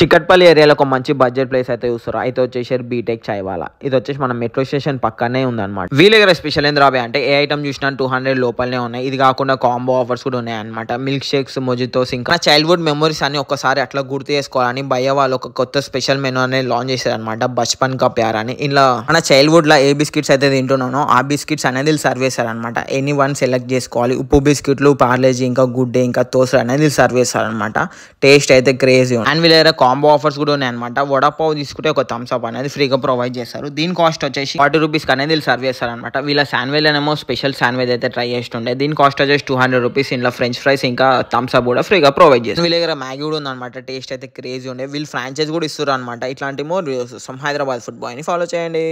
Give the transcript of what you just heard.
చిక్కట్పల్లి ఏరియాలో ఒక మంచి బడ్జెట్ ప్లేస్ అయితే చూస్తారు అయితే వచ్చేసి బీటెక్ చాయ్వాలా ఇది వచ్చేసి మన మెట్రో స్టేషన్ పక్కనే ఉందన్నమాట వీళ్ళ దగ్గర స్పెషల్ ఏంది రాబే అంటే ఏ ఐటమ్ చూసినా టూ హండ్రెడ్ లోపలనే ఉన్నాయి ఇది కాకుండా కాంబో ఆఫర్స్ కూడా ఉన్నాయి అనమాట మిల్క్ షేక్స్ మొజితోస్ ఇంకా చైల్డ్హుడ్ మెమరీస్ అన్ని ఒకసారి అట్లా గుర్తు చేసుకోవాలని భయ వాళ్ళు ఒక కొత్త స్పెషల్ మెనూ అనేది లాంచ్ చేశారు అనమాట బచ్పన్ కా ప్యార్ అని ఇలా మన చైల్డ్హుడ్ లో ఏ బిస్కెట్స్ అయితే తింటున్నానో ఆ బిస్కెట్స్ అనేది సర్వ్ చేశారనమాట ఎనీ వన్ సెలెక్ట్ చేసుకోవాలి ఉప్పు బిస్కెట్లు పార్లేజీ ఇంకా గుడ్డే ఇంకా తోసలు అనేది సర్వ్ అనమాట టేస్ట్ అయితే క్రేజీ అండ్ వీళ్ళ దగ్గర కాంబో ఆఫర్స్ కూడా ఉన్నాయన్నమాట వడపావ్ తీసుకుంటే ఒక థమ్స్అప్ అనేది ఫ్రీగా ప్రొవైడ్ చేస్తారు దీని కాస్ట్ వచ్చేసి ఫార్టీ రూపీస్ అనేది వీళ్ళు సర్వ్ చేస్తారు అనమాట వీళ్ళ శాండ్వేజ్ అనేమో స్పెషల్ శాండ్వేజ్ అయితే ట్రై చేస్తుండే దీని కాస్ట్ వచ్చేసి టూ హండ్రెడ్ రూపీస్ ఇంట్లో ఫ్రెంచ్ ఫ్రైస్ ఇంకా థమ్స్అప్ కూడా ఫ్రీగా ప్రొవైడ్ చేస్తారు వీళ్ళ దగ్గర మ్యాగీ కూడా ఉందన్నమాట టేస్ట్ అయితే క్రేజీ ఉండే వీళ్ళు ఫ్రాంచైజ్ కూడా ఇస్తారు అనమాట ఇట్లాంటి మోర్ సమ్ హైదరాబాద్ ఫుడ్ బాయ్ని ఫాలో చేయండి